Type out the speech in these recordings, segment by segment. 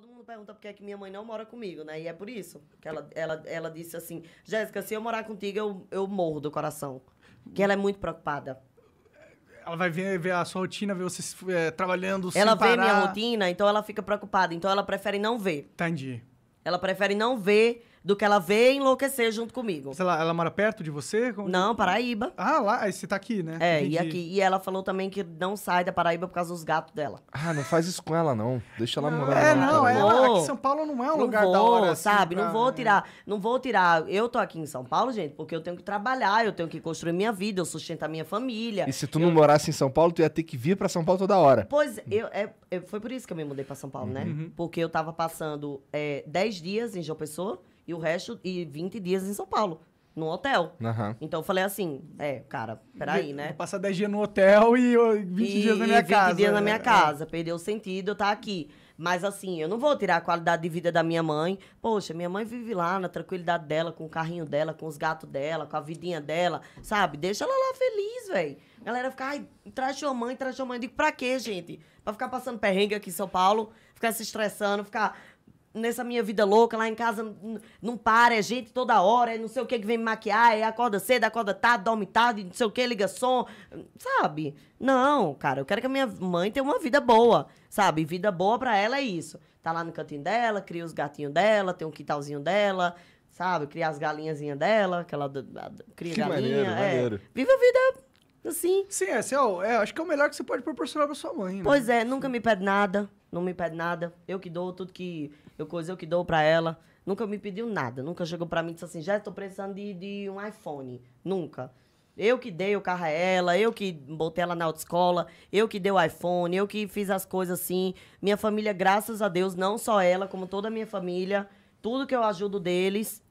Todo mundo pergunta por que, é que minha mãe não mora comigo, né? E é por isso que ela, ela, ela disse assim: Jéssica, se eu morar contigo, eu, eu morro do coração. Que ela é muito preocupada. Ela vai ver, ver a sua rotina, ver você é, trabalhando Ela vê parar. minha rotina, então ela fica preocupada. Então ela prefere não ver. Entendi. Ela prefere não ver do que ela ver enlouquecer junto comigo. Ela, ela mora perto de você? Como... Não, é? Paraíba. Ah, lá, você tá aqui, né? É, Entendi. e aqui. E ela falou também que não sai da Paraíba por causa dos gatos dela. Ah, não faz isso com ela, não. Deixa ela não, morar. É, lá, não, ela, é, aqui São Paulo não é um não lugar vou, da hora. Assim, sabe, pra... não vou tirar. Não vou tirar. Eu tô aqui em São Paulo, gente, porque eu tenho que trabalhar, eu tenho que construir minha vida, eu sustento a minha família. E se tu não eu... morasse em São Paulo, tu ia ter que vir pra São Paulo toda hora. Pois, eu, é, é foi por isso que eu me mudei pra São Paulo, né? uhum. né? Porque eu tava passando 10 é, dias em João Pessoa e o resto, e 20 dias em São Paulo no hotel. Uhum. Então eu falei assim, é, cara, peraí, né? passar 10 dias no hotel e 20 e, dias na minha 20 casa. 20 dias na minha é. casa, perdeu o sentido eu tá aqui. Mas assim, eu não vou tirar a qualidade de vida da minha mãe. Poxa, minha mãe vive lá na tranquilidade dela, com o carrinho dela, com os gatos dela, com a vidinha dela, sabe? Deixa ela lá feliz, velho. Galera fica, ai, traz sua mãe, traz sua mãe. Eu digo, pra quê, gente? Pra ficar passando perrengue aqui em São Paulo, ficar se estressando, ficar nessa minha vida louca, lá em casa não para, é gente toda hora, é não sei o que que vem me maquiar, é acorda cedo, acorda tarde, dorme tarde, não sei o que, liga som, sabe? Não, cara, eu quero que a minha mãe tenha uma vida boa, sabe? Vida boa para ela é isso. Tá lá no cantinho dela, cria os gatinhos dela, tem um quintalzinho dela, sabe? Cria as galinhazinhas dela, aquela cria que galinha, maneiro, é. Maneiro. Viva a vida assim. Sim, é, assim, é, acho que é o melhor que você pode proporcionar pra sua mãe, né? Pois é, nunca me pede nada não me pede nada, eu que dou, tudo que eu coisa, eu que dou para ela. Nunca me pediu nada, nunca chegou para mim e disse assim, já estou precisando de, de um iPhone. Nunca. Eu que dei o carro a ela, eu que botei ela na autoescola, eu que dei o iPhone, eu que fiz as coisas assim. Minha família, graças a Deus, não só ela, como toda a minha família, tudo que eu ajudo deles,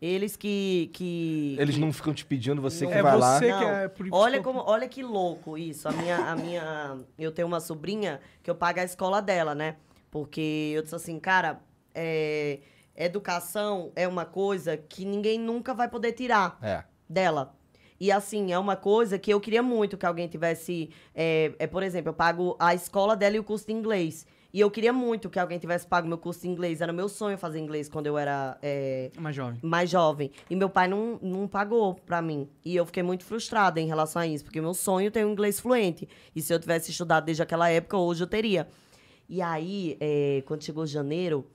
eles que. que Eles não ficam te pedindo, você não. que é vai lá. Que é por... olha, como, olha que louco isso. A minha, a minha. Eu tenho uma sobrinha que eu pago a escola dela, né? Porque eu disse assim, cara, é... educação é uma coisa que ninguém nunca vai poder tirar é. dela. E assim, é uma coisa que eu queria muito que alguém tivesse. É, é, por exemplo, eu pago a escola dela e o curso de inglês. E eu queria muito que alguém tivesse pago meu curso de inglês. Era meu sonho fazer inglês quando eu era. É, mais jovem. Mais jovem. E meu pai não, não pagou pra mim. E eu fiquei muito frustrada em relação a isso, porque meu sonho é tem um inglês fluente. E se eu tivesse estudado desde aquela época, hoje eu teria. E aí, é, quando chegou janeiro,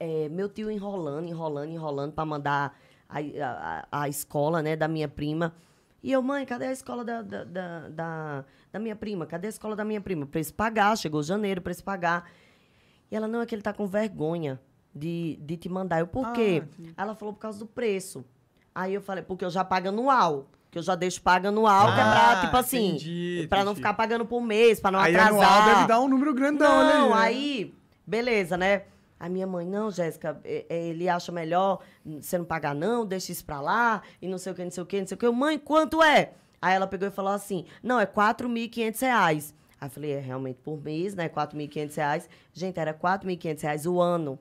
é, meu tio enrolando, enrolando, enrolando para mandar a, a, a escola né, da minha prima. E eu, mãe, cadê a escola da, da, da, da, da minha prima? Cadê a escola da minha prima? Para se pagar, chegou janeiro para se pagar. E ela, não, é que ele tá com vergonha de, de te mandar. Eu, por quê? Ah, ela falou, por causa do preço. Aí eu falei, porque eu já pago anual. Que eu já deixo pago anual, ah, que é pra, ah, tipo assim, entendi, pra entendi. não ficar pagando por mês, pra não aí atrasar. anual deve dar um número grandão, não, né? Não, aí, beleza, né? A minha mãe, não, Jéssica, é, é, ele acha melhor você não pagar, não, deixa isso pra lá, e não sei o que, não sei o que, não sei o que. Mãe, quanto é? Aí ela pegou e falou assim: não, é R$ 4.500. Aí eu falei, é realmente por mês, né? R$ reais Gente, era R$ reais o ano.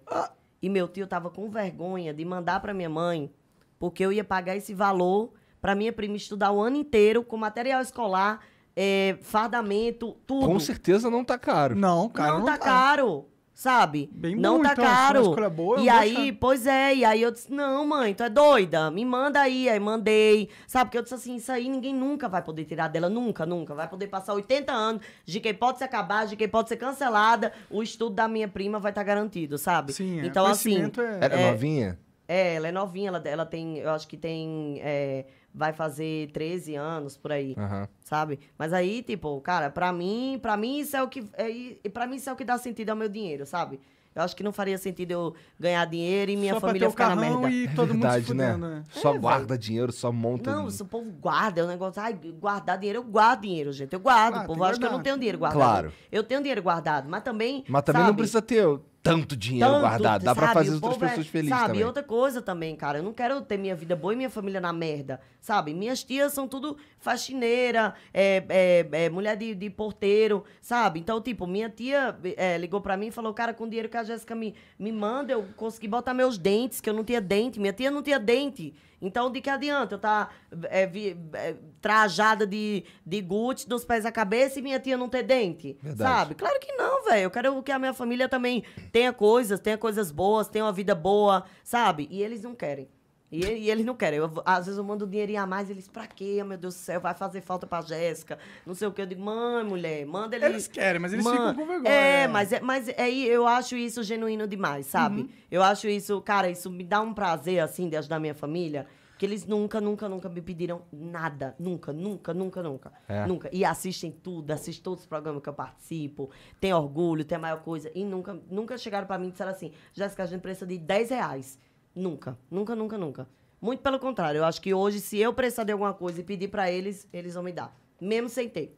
E meu tio tava com vergonha de mandar para minha mãe, porque eu ia pagar esse valor para minha prima estudar o ano inteiro com material escolar, é, fardamento, tudo. Com certeza não tá caro. Não, cara, não, não tá, tá caro sabe? Bem não bom, tá então, caro. boa, e aí, achar. pois é, e aí eu disse: "Não, mãe, tu é doida, me manda aí". Aí mandei. Sabe porque eu disse assim, isso aí ninguém nunca vai poder tirar dela nunca, nunca. Vai poder passar 80 anos de quem pode se acabar, de quem pode ser cancelada, o estudo da minha prima vai estar tá garantido, sabe? Sim, é. então assim, é... ela é, é novinha? É, ela é novinha, ela, ela tem, eu acho que tem é, vai fazer 13 anos por aí, uhum. sabe? Mas aí, tipo, cara, pra mim, para mim isso é o que é, para mim isso é o que dá sentido ao meu dinheiro, sabe? Eu acho que não faria sentido eu ganhar dinheiro e minha só família ficar na merda. E todo é verdade, mundo né? né? Só é, guarda véio. dinheiro, só monta. Não, o povo guarda, é um negócio. Ai, guardar dinheiro, eu guardo dinheiro, gente. Eu guardo. Ah, o povo acha que eu não tenho dinheiro guardado. Claro. Eu tenho dinheiro guardado, mas também. Mas também sabe, não precisa ter tanto dinheiro tanto, guardado. Dá para fazer outras é- pessoas é, felizes sabe, também. outra coisa também, cara. Eu não quero ter minha vida boa e minha família na merda, sabe? Minhas tias são tudo faxineira, é, é, é mulher de, de, porteiro, sabe? Então, tipo, minha tia é, ligou para mim e falou, cara, com o dinheiro que a Jéssica me, me manda, eu consegui botar meus dentes, que eu não tinha dente. Minha tia não tinha dente. Então, de que adianta eu estar tá, é, é, trajada de, de Gucci dos pés à cabeça e minha tia não ter dente? Verdade. Sabe? Claro que não, velho. Eu quero que a minha família também tenha coisas, tenha coisas boas, tenha uma vida boa, sabe? E eles não querem. E, e, eles não querem. Eu, às vezes eu mando um dinheirinho a mais, eles, pra quê? Meu Deus do céu, vai fazer falta pra Jéssica. Não sei o quê. Eu digo, mãe, mulher, manda eles. Eles querem, mas eles Man... ficam com vergonha. É, mas, é, mas é, eu acho isso genuíno demais, sabe? Uhum. Eu acho isso, cara, isso me dá um prazer, assim, de ajudar minha família. Que eles nunca, nunca, nunca me pediram nada. Nunca, nunca, nunca, nunca. É. Nunca. E assistem tudo, assistem todos os programas que eu participo, tem orgulho, tem a maior coisa. E nunca, nunca chegaram para mim e disseram assim: Jéssica, a gente precisa de 10 reais. Nunca. Nunca, nunca, nunca. Muito pelo contrário. Eu acho que hoje, se eu precisar de alguma coisa e pedir para eles, eles vão me dar. Mesmo sem ter.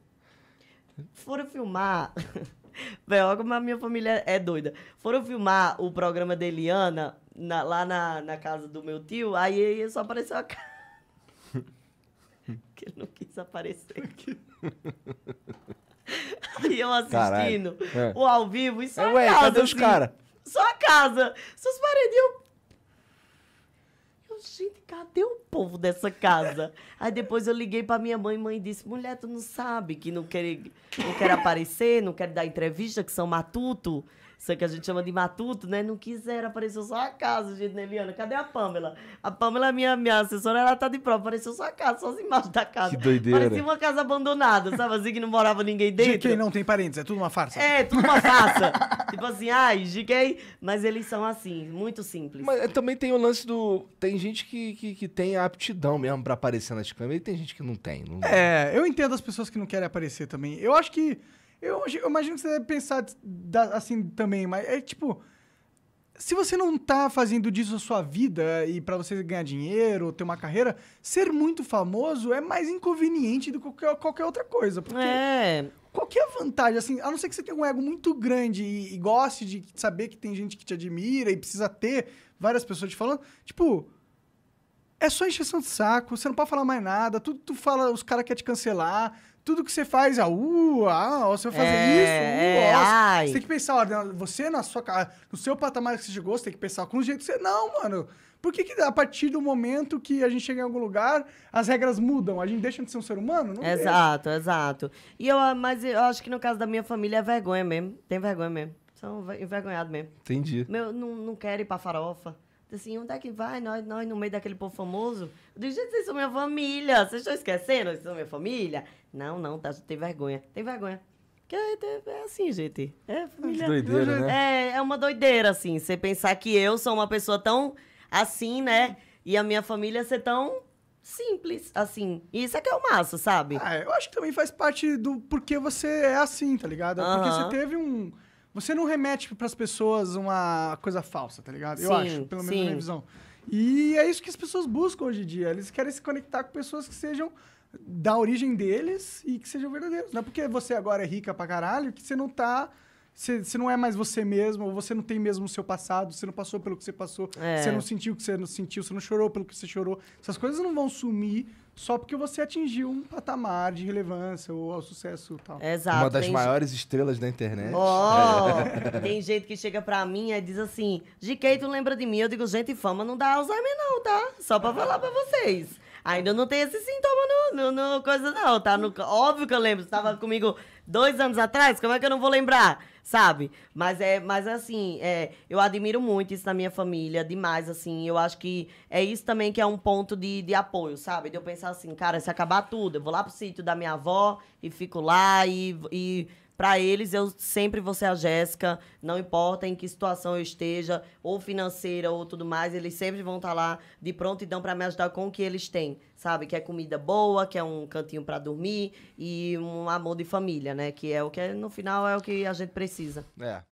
Foram filmar. Véi, como a minha família é doida. Foram filmar o programa de Eliana na, lá na, na casa do meu tio, aí, só apareceu a cara. que ele não quis aparecer. aí eu assistindo é. o ao vivo e só é, ué, casa. Cadê assim, os caras? Só a casa. Seus paredinhos cadê o povo dessa casa? Aí depois eu liguei pra minha mãe, mãe disse, mulher, tu não sabe que não quer, não quer aparecer, não quer dar entrevista, que são matuto. Isso que a gente chama de matuto, né? Não quiseram, apareceu só a casa, gente, né, Eliana? Cadê a Pamela? A Pamela, é minha, minha assessora, ela tá de prova, apareceu só a casa, só as imagens da casa. Que doideira. Parecia uma casa abandonada, sabe? Assim que não morava ninguém dentro. De quem não tem parentes, é tudo uma farsa. É, tudo uma farsa. tipo assim, ai, de quem? Mas eles são assim, muito simples. Mas é, também tem o lance do. Tem gente que, que, que tem aptidão mesmo pra aparecer nas câmeras e tem gente que não tem. Não... É, eu entendo as pessoas que não querem aparecer também. Eu acho que eu, eu imagino que você deve pensar assim também, mas é tipo se você não tá fazendo disso a sua vida e para você ganhar dinheiro ou ter uma carreira, ser muito famoso é mais inconveniente do que qualquer, qualquer outra coisa. Porque é. Qual que é a vantagem? Assim, a não ser que você tenha um ego muito grande e, e goste de saber que tem gente que te admira e precisa ter várias pessoas te falando. Tipo, é só encheção de saco, você não pode falar mais nada, tudo tu fala, os caras querem te cancelar tudo que você faz, ah, uh, ah, você vai fazer é, isso, uh, é, ai. Você tem que pensar, olha, você na sua, no seu patamar que você chegou, você tem que pensar com jeito que você. Não, mano. Por que, que a partir do momento que a gente chega em algum lugar, as regras mudam? A gente deixa de ser um ser humano? Não exato, deixa. exato. E eu, mas eu acho que no caso da minha família é vergonha mesmo. Tem vergonha mesmo. São envergonhados mesmo. Entendi. Meu, não, não quero ir pra farofa assim, onde é que vai? Nós, nós no meio daquele povo famoso. Eu digo, gente, vocês são minha família. Vocês estão esquecendo? Vocês são minha família? Não, não, tá, tem vergonha. Tem vergonha. Porque é, é, é assim, gente. É família. doideira, né? É, é uma doideira, assim. Você pensar que eu sou uma pessoa tão assim, né? E a minha família ser tão simples, assim. E isso é que é o massa, sabe? Ah, eu acho que também faz parte do porquê você é assim, tá ligado? É porque uh -huh. você teve um você não remete para as pessoas uma coisa falsa, tá ligado? Sim, eu acho, pelo menos sim. na minha visão. E é isso que as pessoas buscam hoje em dia. Eles querem se conectar com pessoas que sejam da origem deles e que sejam verdadeiros. Não é porque você agora é rica pra caralho que você não tá. Você, você não é mais você mesmo, ou você não tem mesmo o seu passado, você não passou pelo que você passou, é. você não sentiu o que você não sentiu, você não chorou pelo que você chorou. Essas coisas não vão sumir só porque você atingiu um patamar de relevância ou ao sucesso tal. Exato. Uma das maiores gente... estrelas da internet. Oh, é. Tem gente que chega pra mim e diz assim, GK, tu lembra de mim? Eu digo, gente, fama não dá Alzheimer não, tá? Só pra falar pra vocês. Ainda não tem esse sintoma no, no, no coisa, não, tá? No, óbvio que eu lembro, você tava comigo dois anos atrás, como é que eu não vou lembrar? Sabe? Mas é, mas assim, é, eu admiro muito isso na minha família, demais, assim. Eu acho que é isso também que é um ponto de, de apoio, sabe? De eu pensar assim, cara, se acabar tudo, eu vou lá pro sítio da minha avó e fico lá e, e para eles, eu sempre vou ser a Jéssica, não importa em que situação eu esteja, ou financeira ou tudo mais, eles sempre vão estar tá lá de prontidão então, para me ajudar com o que eles têm, sabe? Que é comida boa, que é um cantinho para dormir e um amor de família, né? Que é o que, é, no final, é o que a gente precisa. É.